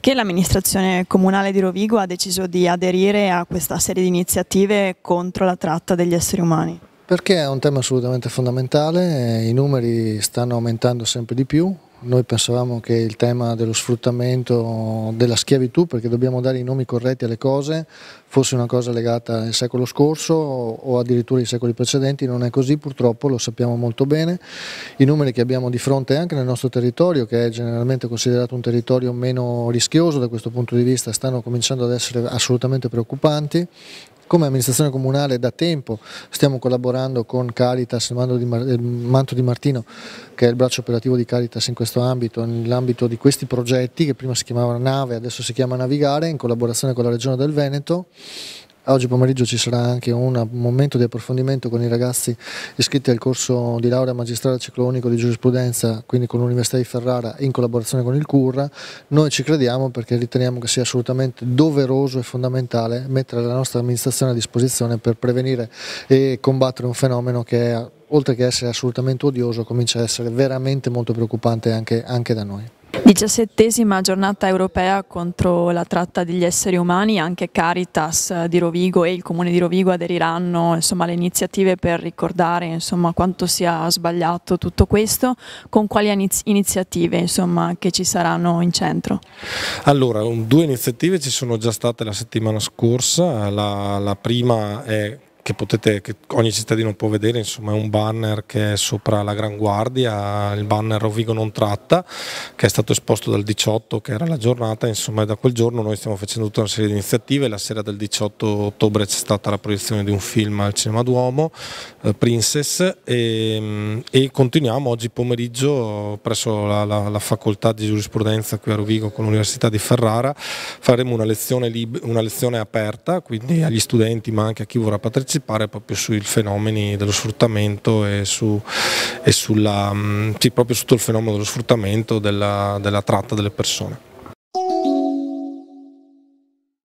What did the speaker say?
Perché l'amministrazione comunale di Rovigo ha deciso di aderire a questa serie di iniziative contro la tratta degli esseri umani? Perché è un tema assolutamente fondamentale, i numeri stanno aumentando sempre di più, noi pensavamo che il tema dello sfruttamento della schiavitù, perché dobbiamo dare i nomi corretti alle cose, fosse una cosa legata al secolo scorso o addirittura ai secoli precedenti, non è così purtroppo, lo sappiamo molto bene. I numeri che abbiamo di fronte anche nel nostro territorio, che è generalmente considerato un territorio meno rischioso da questo punto di vista, stanno cominciando ad essere assolutamente preoccupanti come amministrazione comunale da tempo stiamo collaborando con Caritas, il Manto di Martino, che è il braccio operativo di Caritas in questo ambito, nell'ambito di questi progetti che prima si chiamavano Nave, adesso si chiama Navigare, in collaborazione con la Regione del Veneto. Oggi pomeriggio ci sarà anche un momento di approfondimento con i ragazzi iscritti al corso di laurea magistrale ciclonico di giurisprudenza, quindi con l'Università di Ferrara in collaborazione con il CURRA. Noi ci crediamo perché riteniamo che sia assolutamente doveroso e fondamentale mettere la nostra amministrazione a disposizione per prevenire e combattere un fenomeno che oltre che essere assolutamente odioso comincia a essere veramente molto preoccupante anche, anche da noi. Diciassettesima giornata europea contro la tratta degli esseri umani, anche Caritas eh, di Rovigo e il Comune di Rovigo aderiranno insomma, alle iniziative per ricordare insomma, quanto sia sbagliato tutto questo, con quali iniziative insomma, che ci saranno in centro? Allora, due iniziative ci sono già state la settimana scorsa, la, la prima è che, potete, che ogni cittadino può vedere, insomma è un banner che è sopra la Gran Guardia, il banner Rovigo non tratta, che è stato esposto dal 18 che era la giornata, insomma da quel giorno noi stiamo facendo tutta una serie di iniziative, la sera del 18 ottobre c'è stata la proiezione di un film al Cinema Duomo, eh, Princess, e, mm, e, continuiamo oggi pomeriggio presso la, la, la, facoltà di giurisprudenza qui a Rovigo con l'Università di Ferrara, faremo una lezione, una lezione aperta, quindi agli studenti ma anche a chi vorrà partecipare partecipare proprio sui fenomeni dello sfruttamento e, su, e sulla, mm, sì, proprio sotto il fenomeno dello sfruttamento, della, della tratta delle persone.